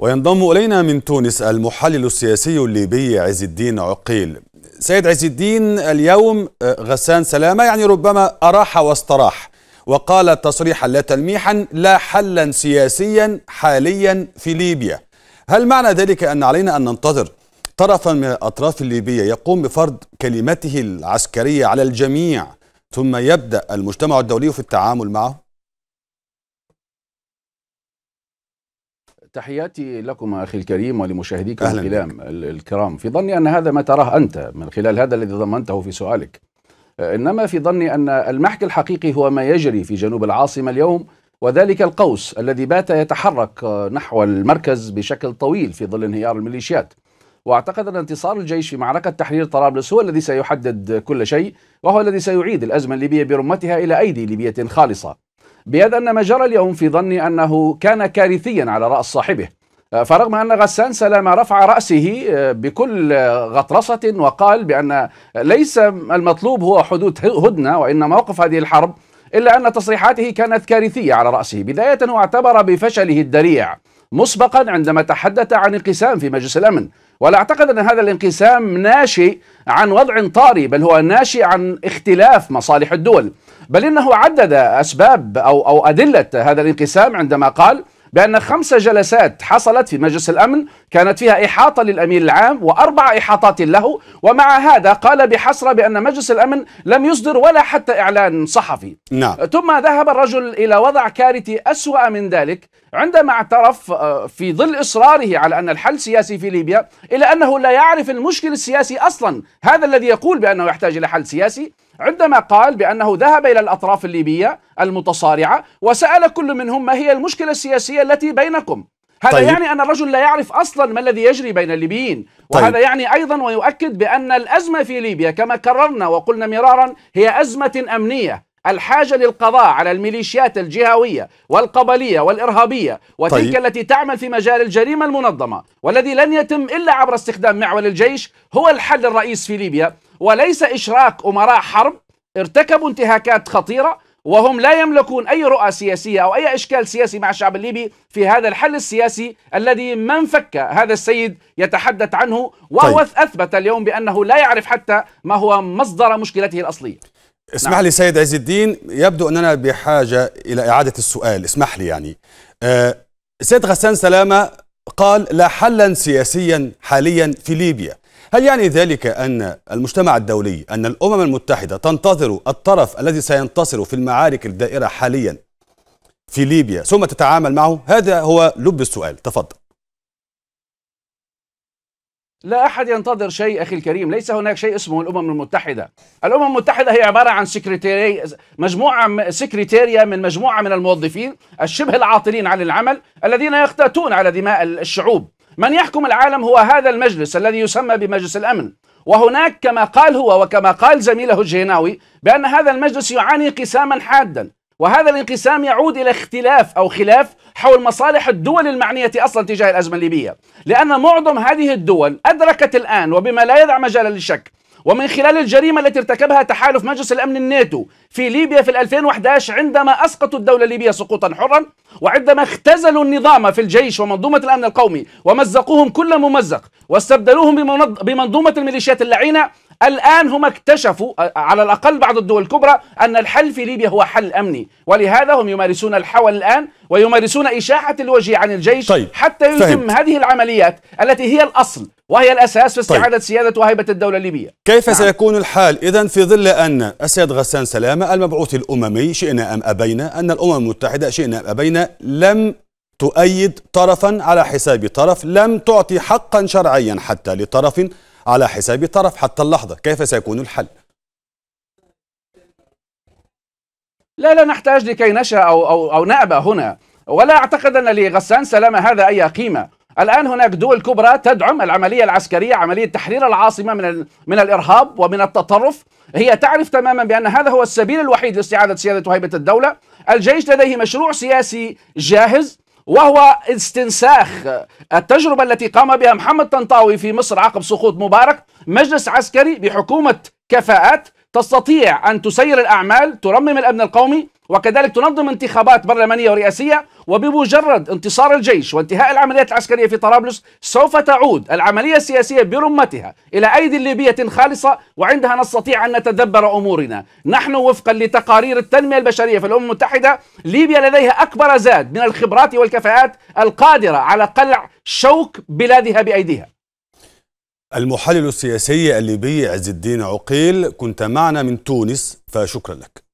وينضم إلينا من تونس المحلل السياسي الليبي عز الدين عقيل سيد عز الدين اليوم آه، غسان سلامة يعني ربما أراح واستراح وقال تصريحا لا تلميحا لا حلا سياسيا حاليا في ليبيا هل معنى ذلك أن علينا أن ننتظر طرفا من الأطراف الليبية يقوم بفرض كلمته العسكرية على الجميع ثم يبدأ المجتمع الدولي في التعامل معه؟ تحياتي لكم أخي الكريم ولمشاهديك الكلام الكرام في ظني أن هذا ما تراه أنت من خلال هذا الذي ضمنته في سؤالك آه، إنما في ظني أن المحك الحقيقي هو ما يجري في جنوب العاصمة اليوم وذلك القوس الذي بات يتحرك آه، نحو المركز بشكل طويل في ظل انهيار الميليشيات واعتقد ان انتصار الجيش في معركه تحرير طرابلس هو الذي سيحدد كل شيء وهو الذي سيعيد الازمه الليبيه برمتها الى ايدي ليبيه خالصه بيد أن ما جرى اليوم في ظني أنه كان كارثيا على رأس صاحبه آه، فرغم أن غسان سلام رفع رأسه آه، بكل غطرسة وقال بأن ليس المطلوب هو حدوث هدنة وإنما وقف هذه الحرب إلا أن تصريحاته كانت كارثية على رأسه بداية هو اعتبر بفشله الدريع مسبقا عندما تحدث عن انقسام في مجلس الأمن ولا أعتقد أن هذا الانقسام ناشئ عن وضع طاري بل هو ناشئ عن اختلاف مصالح الدول بل إنه عدد أسباب أو, أو أدلة هذا الانقسام عندما قال بأن خمس جلسات حصلت في مجلس الأمن كانت فيها إحاطة للأمين العام وأربع إحاطات له ومع هذا قال بحسرة بأن مجلس الأمن لم يصدر ولا حتى إعلان صحفي نعم. ثم ذهب الرجل إلى وضع كارثي أسوأ من ذلك عندما اعترف آه، في ظل إصراره على أن الحل سياسي في ليبيا إلى أنه لا يعرف المشكل السياسي أصلا هذا الذي يقول بأنه يحتاج إلى حل سياسي عندما قال بأنه ذهب إلى الأطراف الليبية المتصارعة وسأل كل منهم ما هي المشكلة السياسية التي بينكم هذا طيب. يعني أن الرجل لا يعرف أصلا ما الذي يجري بين الليبيين طيب. وهذا طيب. يعني أيضا ويؤكد بأن الأزمة في ليبيا كما كررنا وقلنا مرارا هي أزمة أمنية الحاجة للقضاء على الميليشيات الجهوية والقبلية والإرهابية وتلك طيب. التي تعمل في مجال الجريمة المنظمة والذي لن يتم إلا عبر استخدام معول الجيش هو الحل الرئيس في ليبيا وليس إشراك أمراء حرب ارتكبوا انتهاكات خطيرة وهم لا يملكون أي رؤى سياسية أو أي إشكال سياسي مع الشعب الليبي في هذا الحل السياسي الذي ما انفك هذا السيد يتحدث عنه وهو طيب. أثبت اليوم بأنه لا يعرف حتى ما هو مصدر مشكلته الأصلية اسمح نعم. لي سيد عز الدين يبدو أننا بحاجة إلى إعادة السؤال اسمح لي يعني آه، سيد غسان سلامة قال لا حلا سياسيا حاليا في ليبيا هل يعني ذلك أن المجتمع الدولي أن الأمم المتحدة تنتظر الطرف الذي سينتصر في المعارك الدائرة حاليا في ليبيا ثم تتعامل معه هذا هو لب السؤال تفضل لا أحد ينتظر شيء أخي الكريم ليس هناك شيء اسمه الأمم المتحدة الأمم المتحدة هي عبارة عن سكرتيري مجموعة سكرتيريا من مجموعة من الموظفين الشبه العاطلين عن العمل الذين يقتاتون على دماء الشعوب من يحكم العالم هو هذا المجلس الذي يسمى بمجلس الأمن وهناك كما قال هو وكما قال زميله الجيناوي بأن هذا المجلس يعاني انقساما حادا وهذا الانقسام يعود إلى اختلاف أو خلاف حول مصالح الدول المعنية أصلا تجاه الأزمة الليبية لأن معظم هذه الدول أدركت الآن وبما لا يدع مجالا للشك ومن خلال الجريمة التي ارتكبها تحالف مجلس الأمن الناتو في ليبيا في 2011 عندما أسقطوا الدولة الليبية سقوطا حرا وعندما اختزلوا النظام في الجيش ومنظومة الأمن القومي ومزقوهم كل ممزق واستبدلوهم بمنظومة الميليشيات اللعينة الآن هم اكتشفوا على الأقل بعض الدول الكبرى أن الحل في ليبيا هو حل أمني ولهذا هم يمارسون الحول الآن ويمارسون إشاعة الوجه عن الجيش طيب. حتى يتم هذه العمليات التي هي الأصل وهي الأساس في استعادة طيب. سيادة وهيبة الدولة الليبية كيف نعم. سيكون الحال إذا في ظل أن السيد غسان سلامة المبعوث الأممي شئنا أم أبينا أن الأمم المتحدة شئنا أم أبينا لم تؤيد طرفا على حساب طرف لم تعطي حقا شرعيا حتى لطرف على حساب طرف حتى اللحظة كيف سيكون الحل؟ لا لا نحتاج لكي نشأ أو, أو, أو نأبى هنا ولا أعتقد أن لغسان سلامة هذا أي قيمة الآن هناك دول كبرى تدعم العملية العسكرية عملية تحرير العاصمة من, من الإرهاب ومن التطرف هي تعرف تماما بأن هذا هو السبيل الوحيد لاستعادة سيادة وهيبة الدولة الجيش لديه مشروع سياسي جاهز وهو استنساخ التجربة التي قام بها محمد طنطاوي في مصر عقب سقوط مبارك مجلس عسكري بحكومة كفاءات تستطيع أن تسير الأعمال ترمم الأمن القومي وكذلك تنظم انتخابات برلمانية ورئاسية وبمجرد انتصار الجيش وانتهاء العمليات العسكرية في طرابلس سوف تعود العملية السياسية برمتها إلى أيدي الليبية خالصة وعندها نستطيع أن نتدبر أمورنا نحن وفقا لتقارير التنمية البشرية في الأمم المتحدة ليبيا لديها أكبر زاد من الخبرات والكفاءات القادرة على قلع شوك بلادها بأيديها المحلل السياسي الليبي عز الدين عقيل كنت معنا من تونس فشكرا لك